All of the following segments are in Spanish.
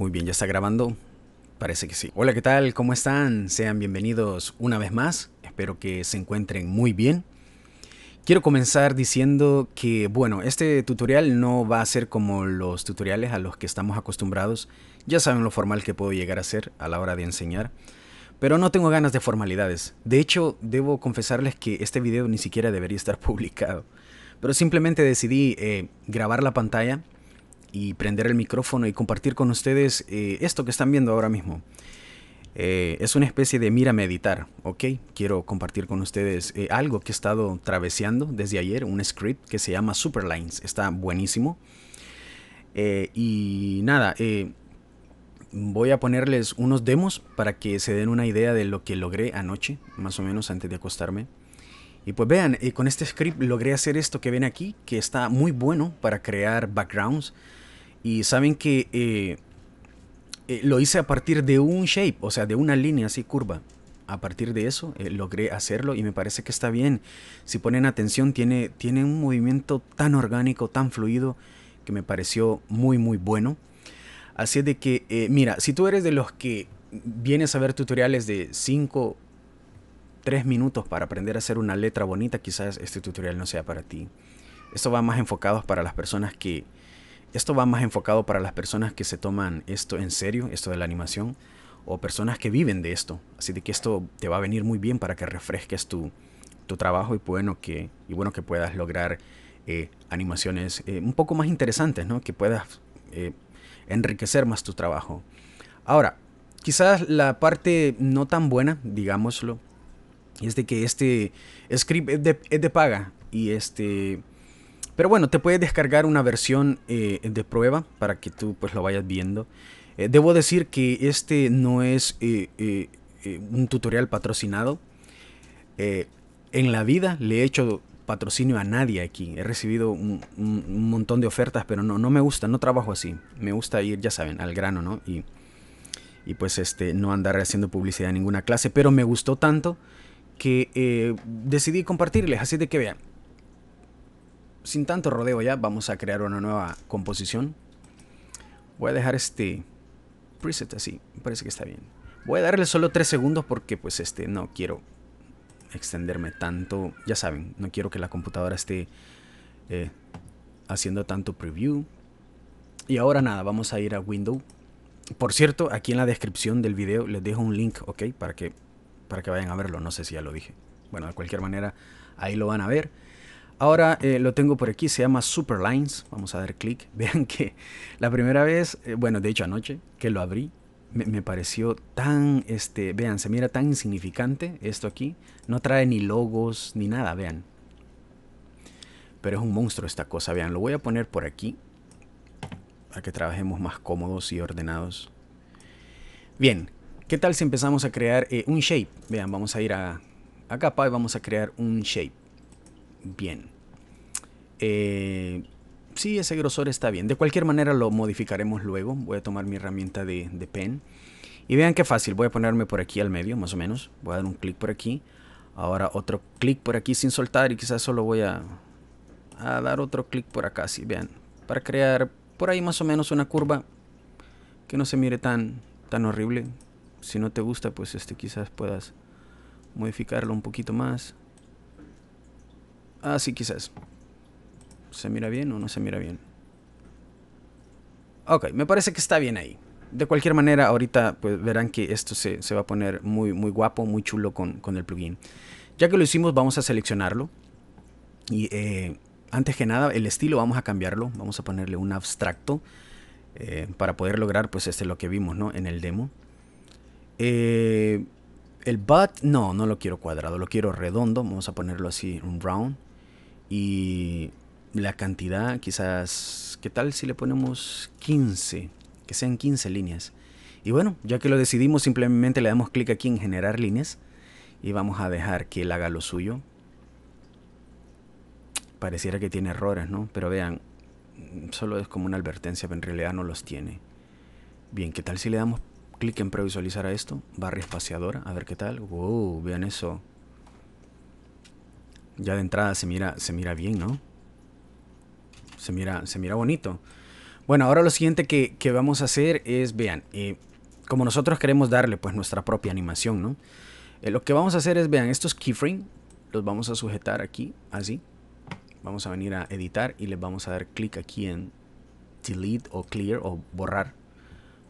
Muy bien, ya está grabando. Parece que sí. Hola, ¿qué tal? ¿Cómo están? Sean bienvenidos una vez más. Espero que se encuentren muy bien. Quiero comenzar diciendo que, bueno, este tutorial no va a ser como los tutoriales a los que estamos acostumbrados. Ya saben lo formal que puedo llegar a ser a la hora de enseñar. Pero no tengo ganas de formalidades. De hecho, debo confesarles que este video ni siquiera debería estar publicado. Pero simplemente decidí eh, grabar la pantalla y prender el micrófono y compartir con ustedes eh, esto que están viendo ahora mismo. Eh, es una especie de mira meditar, ¿ok? Quiero compartir con ustedes eh, algo que he estado traveseando desde ayer, un script que se llama Superlines, está buenísimo. y nada, voy a ponerles unos demos para que se den una idea de lo que logré anoche, más o menos antes de acostarme. Y pues vean, con este script logré hacer esto que ven aquí, que está muy bueno para crear backgrounds, y saben que eh, eh, lo hice a partir de un shape, o sea, de una línea así curva. A partir de eso eh, logré hacerlo y me parece que está bien. Si ponen atención, tiene, tiene un movimiento tan orgánico, tan fluido, que me pareció muy, muy bueno. Así de que, mira, si tú eres de los que vienes a ver tutoriales de 5, 3 minutos para aprender a hacer una letra bonita, quizás este tutorial no sea para ti. Esto va más enfocado para las personas que, esto va más enfocado para las personas que se toman esto en serio, esto de la animación, o personas que viven de esto. Así de que esto te va a venir muy bien para que refresques tu, tu trabajo y bueno que, y bueno que puedas lograr eh, animaciones eh, un poco más interesantes, ¿no? que puedas eh, enriquecer más tu trabajo. Ahora, quizás la parte no tan buena, digámoslo, es de que este script es de paga y este pero bueno, te puedes descargar una versión eh, de prueba para que tú pues lo vayas viendo. Eh, debo decir que este no es eh, un tutorial patrocinado. en la vida le he hecho patrocinio a nadie aquí. He recibido un, montón de ofertas, pero no, no me gusta, no trabajo así. Me gusta ir, ya saben, al grano, ¿no? Y, pues este, no andar haciendo publicidad en ninguna clase, pero me gustó tanto que decidí compartirles. Así de que vean, sin tanto rodeo ya, vamos a crear una nueva composición. Voy a dejar este preset así, me parece que está bien. Voy a darle solo 3 segundos porque pues este no quiero extenderme tanto. Ya saben, no quiero que la computadora esté eh, haciendo tanto preview. Y ahora nada, vamos a ir a Window. Por cierto, aquí en la descripción del video les dejo un link, ¿ok? Para que, para que vayan a verlo, no sé si ya lo dije. Bueno, de cualquier manera, ahí lo van a ver. Ahora eh, lo tengo por aquí, se llama Superlines. Vamos a dar clic. Vean que la primera vez, eh, bueno, de hecho anoche que lo abrí, me, pareció tan, este, vean, se mira tan insignificante esto aquí. No trae ni logos ni nada, vean. Pero es un monstruo esta cosa, vean. Lo voy a poner por aquí para que trabajemos más cómodos y ordenados. Bien, ¿qué tal si empezamos a crear eh, un shape? Vean, vamos a ir a, a capa y vamos a crear un shape bien. si eh, sí, ese grosor está bien. De cualquier manera lo modificaremos luego. Voy a tomar mi herramienta de, de pen. Y vean qué fácil. Voy a ponerme por aquí al medio, más o menos. Voy a dar un clic por aquí. Ahora otro clic por aquí sin soltar y quizás solo voy a, a dar otro clic por acá. si vean. Para crear por ahí más o menos una curva que no se mire tan, tan horrible. Si no te gusta, pues este quizás puedas modificarlo un poquito más. Así ah, quizás. ¿Se mira bien o no se mira bien? Ok, me parece que está bien ahí. De cualquier manera, ahorita pues, verán que esto se, va a poner muy, muy guapo, muy chulo con, el plugin. Ya que lo hicimos, vamos a seleccionarlo. Y eh, antes que nada, el estilo vamos a cambiarlo. Vamos a ponerle un abstracto eh, para poder lograr pues este lo que vimos ¿no? en el demo. Eh, el butt, no, no lo quiero cuadrado, lo quiero redondo. Vamos a ponerlo así, un round. Y la cantidad, quizás, ¿qué tal si le ponemos 15? Que sean 15 líneas. Y bueno, ya que lo decidimos, simplemente le damos clic aquí en generar líneas y vamos a dejar que él haga lo suyo. Pareciera que tiene errores, ¿no? Pero vean, solo es como una advertencia, pero en realidad no los tiene. Bien, ¿qué tal si le damos clic en previsualizar a esto? Barra espaciadora, a ver qué tal. Wow, vean eso. Ya de entrada se mira, se mira bien, ¿no? Se mira, se mira bonito. Bueno, ahora lo siguiente que, vamos a hacer es, vean, eh, como nosotros queremos darle pues nuestra propia animación, ¿no? Eh, lo que vamos a hacer es, vean, estos keyframe los vamos a sujetar aquí, así. Vamos a venir a editar y les vamos a dar clic aquí en delete o clear o borrar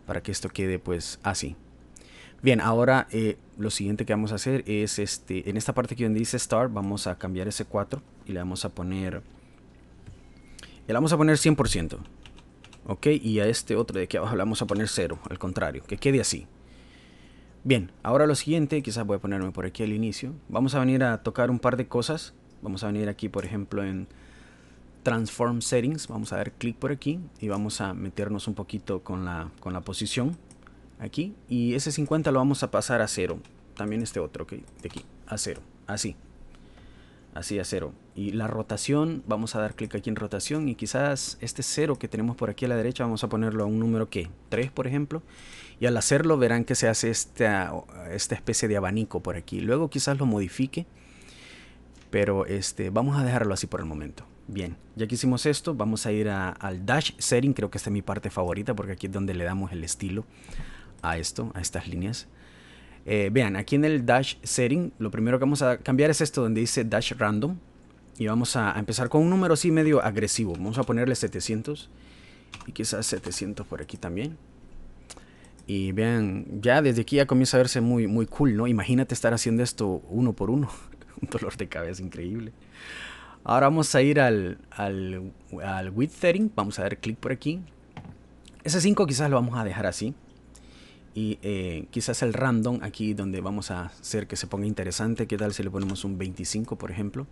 para que esto quede pues así. Bien, ahora eh, lo siguiente que vamos a hacer es, este, en esta parte que donde dice start, vamos a cambiar ese 4 y le vamos a poner, le vamos a poner 100%, ok, y a este otro de aquí abajo le vamos a poner 0, al contrario, que quede así. Bien, ahora lo siguiente, quizás voy a ponerme por aquí al inicio, vamos a venir a tocar un par de cosas, vamos a venir aquí por ejemplo en Transform Settings, vamos a dar clic por aquí y vamos a meternos un poquito con con la posición, aquí y ese 50 lo vamos a pasar a 0 también este otro que de aquí a 0 así así a 0 y la rotación vamos a dar clic aquí en rotación y quizás este 0 que tenemos por aquí a la derecha vamos a ponerlo a un número que 3 por ejemplo y al hacerlo verán que se hace esta, esta especie de abanico por aquí luego quizás lo modifique pero este vamos a dejarlo así por el momento Bien, ya que hicimos esto, vamos a ir al Dash Setting, creo que esta es mi parte favorita porque aquí es donde le damos el estilo a esto, a estas líneas. Eh, vean, aquí en el dash setting, lo primero que vamos a cambiar es esto donde dice dash random. Y vamos a, empezar con un número así medio agresivo. Vamos a ponerle 700 y quizás 700 por aquí también. Y vean, ya desde aquí ya comienza a verse muy, muy cool, ¿no? Imagínate estar haciendo esto uno por uno. un dolor de cabeza increíble. Ahora vamos a ir al, al, al width setting. Vamos a dar clic por aquí. Ese 5 quizás lo vamos a dejar así y eh, quizás el random aquí donde vamos a hacer que se ponga interesante. ¿Qué tal si le ponemos un 25, por ejemplo?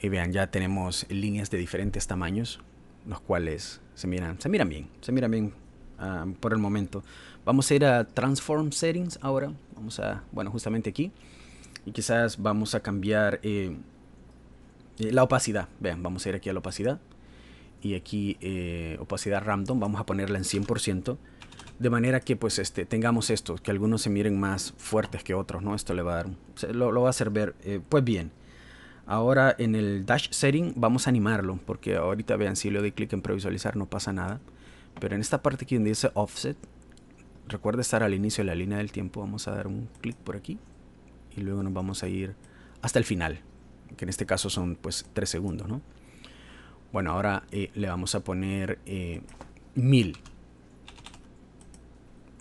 Y vean, ya tenemos líneas de diferentes tamaños, los cuales se miran, se miran bien, se miran bien ah, por el momento. Vamos a ir a Transform Settings ahora. Vamos a, bueno, justamente aquí. Y quizás vamos a cambiar eh, eh, la opacidad. Vean, vamos a ir aquí a la opacidad. Y aquí, opacidad random, vamos a ponerla en 100% de manera que pues este, tengamos esto, que algunos se miren más fuertes que otros, ¿no? Esto le va a dar, lo, va a hacer ver, eh, pues bien. Ahora en el dash setting vamos a animarlo, porque ahorita vean, si le doy clic en previsualizar no pasa nada. Pero en esta parte donde dice offset, recuerda estar al inicio de la línea del tiempo, vamos a dar un clic por aquí y luego nos vamos a ir hasta el final, que en este caso son pues 3 segundos, ¿no? Bueno, ahora eh, le vamos a poner eh, mil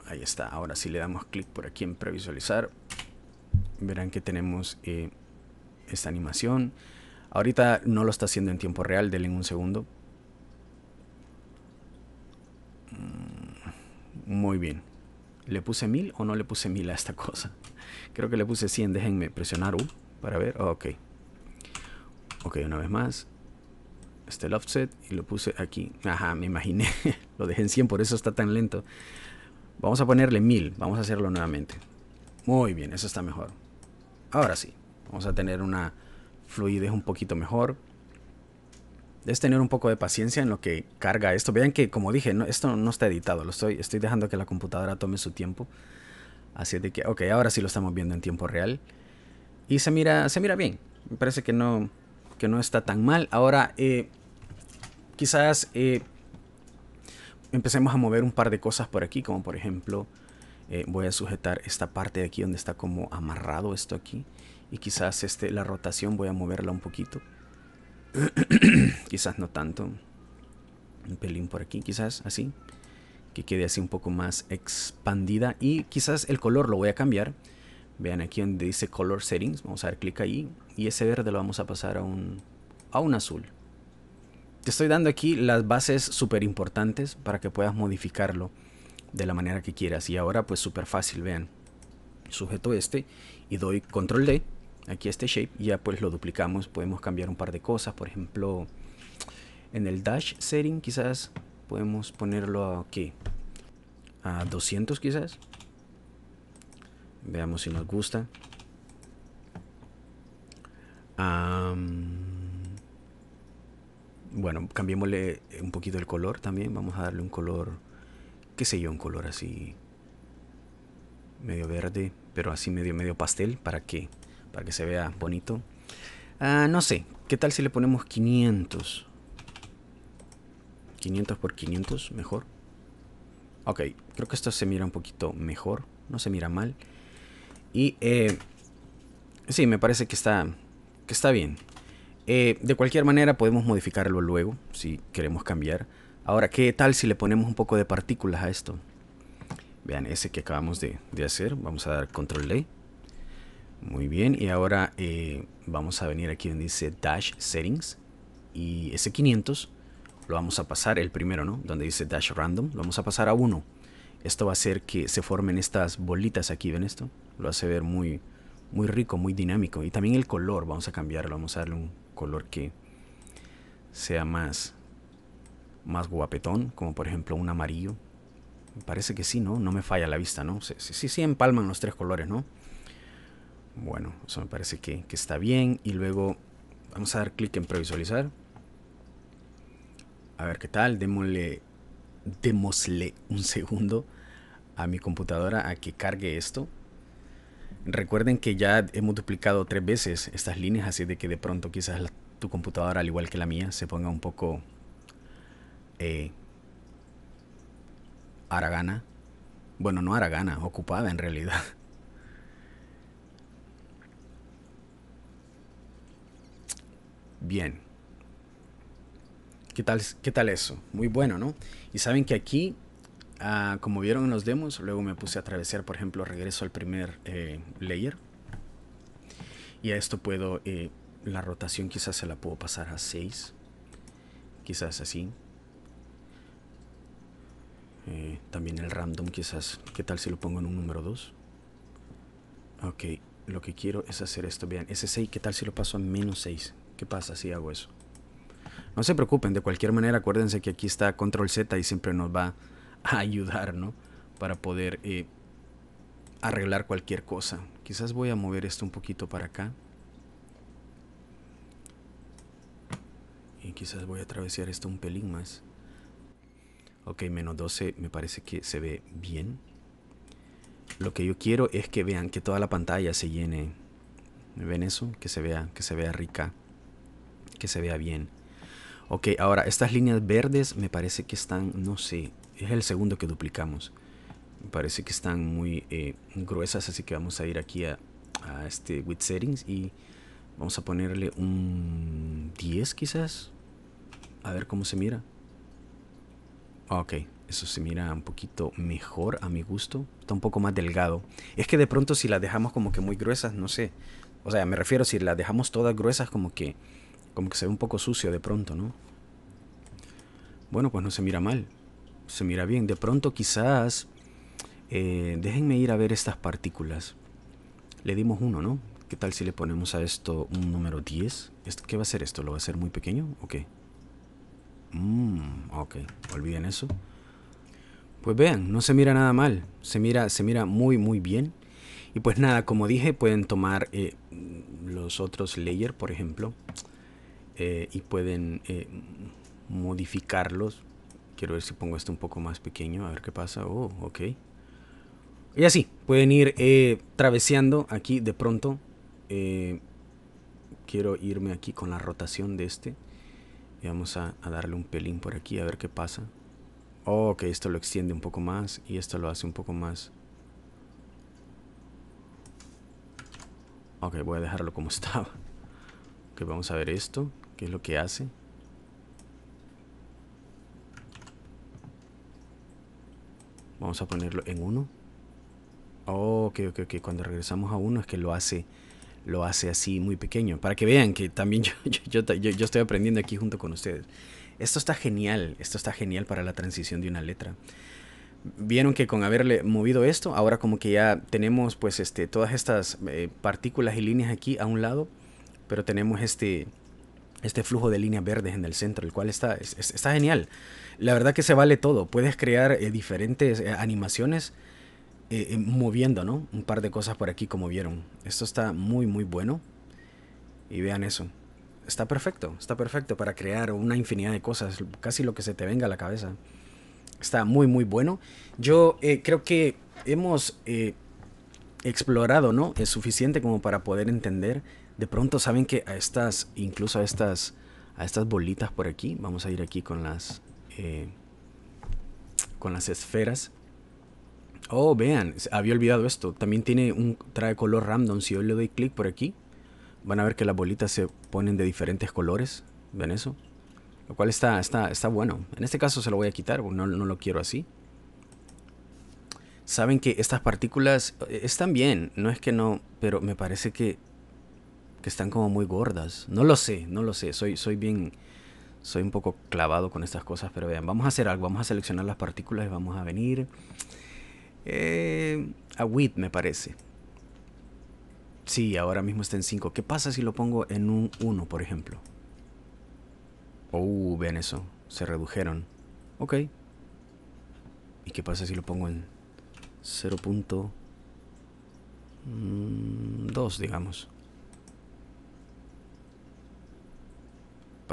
Ahí está. Ahora si le damos clic por aquí en previsualizar, verán que tenemos eh, esta animación. Ahorita no lo está haciendo en tiempo real, denle un segundo. Mm, muy bien. ¿Le puse 1000 o no le puse 1000 a esta cosa? Creo que le puse 100. Déjenme presionar U para ver. Oh, ok. Ok, una vez más. Este el offset y lo puse aquí. Ajá, me imaginé. lo dejé en 100, por eso está tan lento. Vamos a ponerle 1000. Vamos a hacerlo nuevamente. Muy bien, eso está mejor. Ahora sí, vamos a tener una fluidez un poquito mejor. Es tener un poco de paciencia en lo que carga esto. Vean que, como dije, esto no está editado. Lo estoy, estoy dejando que la computadora tome su tiempo. Así de que, ok, ahora sí lo estamos viendo en tiempo real. Y se mira, se mira bien. Me parece que no, que no está tan mal. Ahora, eh, quizás eh, empecemos a mover un par de cosas por aquí, como por ejemplo, eh, voy a sujetar esta parte de aquí donde está como amarrado esto aquí. Y quizás este, la rotación voy a moverla un poquito. quizás no tanto. Un pelín por aquí, quizás así. Que quede así un poco más expandida. Y quizás el color lo voy a cambiar. Vean aquí donde dice Color Settings. Vamos a dar clic ahí. Y ese verde lo vamos a pasar a un, a un azul. Te estoy dando aquí las bases súper importantes para que puedas modificarlo de la manera que quieras. Y ahora pues súper fácil, vean. Sujeto este y doy control D, aquí este shape, ya pues lo duplicamos, podemos cambiar un par de cosas, por ejemplo, en el dash setting quizás podemos ponerlo aquí, a 200 quizás. Veamos si nos gusta bueno, cambiémosle eh, un poquito el color también. Vamos a darle un color, qué sé yo, un color así medio verde, pero así medio medio pastel para que para que se vea bonito. Ah, no sé, ¿qué tal si le ponemos 500? 500 por 500, mejor. Ok, creo que esto se mira un poquito mejor, no se mira mal. Y eh, sí, me parece que está que está bien. Eh, de cualquier manera podemos modificarlo luego si queremos cambiar. Ahora, ¿qué tal si le ponemos un poco de partículas a esto? Vean, ese que acabamos de, hacer. Vamos a dar control ley Muy bien, y ahora eh, vamos a venir aquí donde dice Dash Settings. Y ese 500 lo vamos a pasar, el primero, ¿no? Donde dice Dash Random, lo vamos a pasar a 1. Esto va a hacer que se formen estas bolitas aquí, ¿ven esto? Lo hace ver muy, muy rico, muy dinámico. Y también el color, vamos a cambiarlo, vamos a darle un color que sea más, más guapetón, como por ejemplo un amarillo. me Parece que sí, ¿no? No me falla la vista, ¿no? Sí, sí, sí empalman los tres colores, ¿no? Bueno, eso me parece que, que está bien. Y luego vamos a dar clic en previsualizar. A ver qué tal, démosle, démosle un segundo a mi computadora a que cargue esto. Recuerden que ya hemos multiplicado tres veces estas líneas, así de que de pronto quizás tu computadora, al igual que la mía, se ponga un poco eh, aragana. Bueno, no aragana, ocupada en realidad. Bien. ¿Qué tal, ¿Qué tal eso? Muy bueno, ¿no? Y saben que aquí Ah, como vieron en los demos, luego me puse a atravesar, por ejemplo, regreso al primer eh, layer. Y a esto puedo, eh, la rotación quizás se la puedo pasar a 6. Quizás así. Eh, también el random quizás, ¿qué tal si lo pongo en un número 2? Ok, lo que quiero es hacer esto, vean, ese 6, ¿qué tal si lo paso a menos 6? ¿Qué pasa si hago eso? No se preocupen, de cualquier manera acuérdense que aquí está control Z y siempre nos va a ayudar, ¿no? Para poder eh, arreglar cualquier cosa. Quizás voy a mover esto un poquito para acá. Y quizás voy a atravesar esto un pelín más. Ok, menos 12 me parece que se ve bien. Lo que yo quiero es que vean que toda la pantalla se llene. ven eso? Que se vea, que se vea rica. Que se vea bien. Ok, ahora estas líneas verdes me parece que están, no sé, es el segundo que duplicamos. Parece que están muy eh, gruesas, así que vamos a ir aquí a, este width settings y vamos a ponerle un 10 quizás. A ver cómo se mira. Ah, ok, eso se mira un poquito mejor a mi gusto. Está un poco más delgado. Es que de pronto si las dejamos como que muy gruesas, no sé. O sea, me refiero si las dejamos todas gruesas como que como que se ve un poco sucio de pronto, ¿no? Bueno, pues no se mira mal se mira bien. De pronto quizás, eh, déjenme ir a ver estas partículas. Le dimos uno, ¿no? ¿Qué tal si le ponemos a esto un número 10? ¿Qué va a ser esto? ¿Lo va a hacer muy pequeño o qué? Mm, ok, olviden eso. Pues vean, no se mira nada mal. Se mira, se mira muy, muy bien. Y pues nada, como dije, pueden tomar eh, los otros layer, por ejemplo, eh, y pueden modificarlos Quiero ver si pongo esto un poco más pequeño, a ver qué pasa. Oh, ok. Y así, pueden ir eh, traveseando aquí de pronto. Eh, quiero irme aquí con la rotación de este. Y vamos a, darle un pelín por aquí, a ver qué pasa. Oh, ok, esto lo extiende un poco más y esto lo hace un poco más. Ok, voy a dejarlo como estaba. Ok, vamos a ver esto, qué es lo que hace. Vamos a ponerlo en 1. Oh, ok, ok, ok. Cuando regresamos a 1 es que lo hace, lo hace así muy pequeño. Para que vean que también yo, estoy aprendiendo aquí junto con ustedes. Esto está genial. Esto está genial para la transición de una letra vieron que con haberle movido esto, ahora como que ya tenemos pues este, todas estas eh, partículas y líneas aquí a un lado, pero tenemos este, este flujo de líneas verdes en el centro, el cual está, está genial. La verdad que se vale todo. Puedes crear eh, diferentes eh, animaciones eh, moviendo, ¿no? Un par de cosas por aquí como vieron. Esto está muy, muy bueno. Y vean eso. Está perfecto, está perfecto para crear una infinidad de cosas, casi lo que se te venga a la cabeza. Está muy, muy bueno. Yo creo que hemos explorado, ¿no? Es suficiente como para poder entender de pronto saben que a estas, incluso a estas, a estas bolitas por aquí, vamos a ir aquí con las, eh, con las esferas. Oh, vean, había olvidado esto. También tiene un, trae color random. Si yo le doy clic por aquí, van a ver que las bolitas se ponen de diferentes colores. ¿Ven eso? Lo cual está, está, está bueno. En este caso se lo voy a quitar, no, no lo quiero así. Saben que estas partículas eh, están bien, no es que no, pero me parece que que están como muy gordas. No lo sé, no lo sé. Soy, soy bien, soy un poco clavado con estas cosas, pero vean, vamos a hacer algo. Vamos a seleccionar las partículas y vamos a venir eh, a width, me parece. Sí, ahora mismo está en 5. ¿Qué pasa si lo pongo en un 1, por ejemplo? Oh, vean eso. Se redujeron. Ok. ¿Y qué pasa si lo pongo en 0.2, digamos?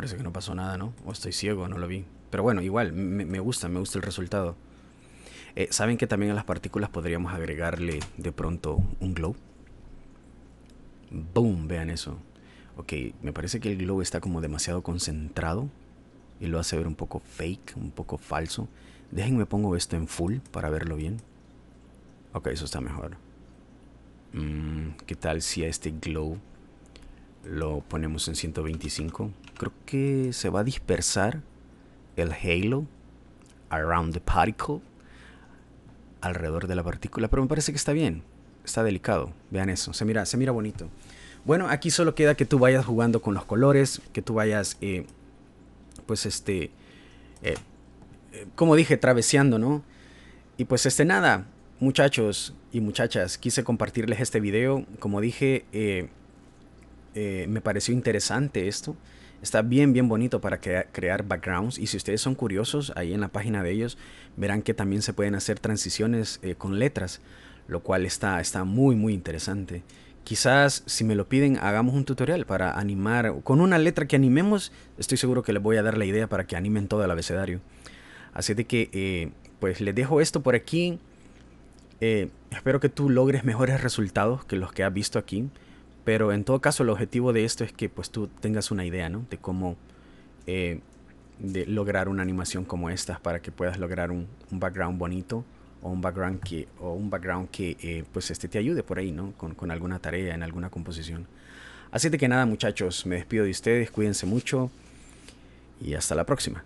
parece que no pasó nada, ¿no? O estoy ciego, no lo vi. Pero bueno, igual, me, gusta, me gusta el resultado. Eh, ¿Saben que también a las partículas podríamos agregarle de pronto un glow? ¡Boom! Vean eso. Ok, me parece que el glow está como demasiado concentrado y lo hace ver un poco fake, un poco falso. Déjenme pongo esto en full para verlo bien. Ok, eso está mejor. Mm, ¿Qué tal si a este glow lo ponemos en 125. Creo que se va a dispersar el halo around the particle, alrededor de la partícula, pero me parece que está bien, está delicado. Vean eso, se mira, se mira bonito. Bueno, aquí solo queda que tú vayas jugando con los colores, que tú vayas, eh, pues este, eh, eh, como dije, traveseando, ¿no? Y pues este nada, muchachos y muchachas, quise compartirles este video. Como dije, eh, me pareció interesante esto. Está bien, bien bonito para crear backgrounds. Y si ustedes son curiosos, ahí en la página de ellos verán que también se pueden hacer transiciones eh, con letras, lo cual está, está muy, muy interesante. Quizás si me lo piden, hagamos un tutorial para animar. Con una letra que animemos, estoy seguro que les voy a dar la idea para que animen todo el abecedario. Así de que, eh, pues les dejo esto por aquí. espero que tú logres mejores resultados que los que has visto aquí. Pero en todo caso, el objetivo de esto es que pues tú tengas una idea, De cómo eh, de lograr una animación como esta para que puedas lograr un, un background bonito o un background que, o un background que eh, pues este te ayude por ahí, ¿no? Con, con alguna tarea, en alguna composición. Así de que nada, muchachos, me despido de ustedes, cuídense mucho y hasta la próxima.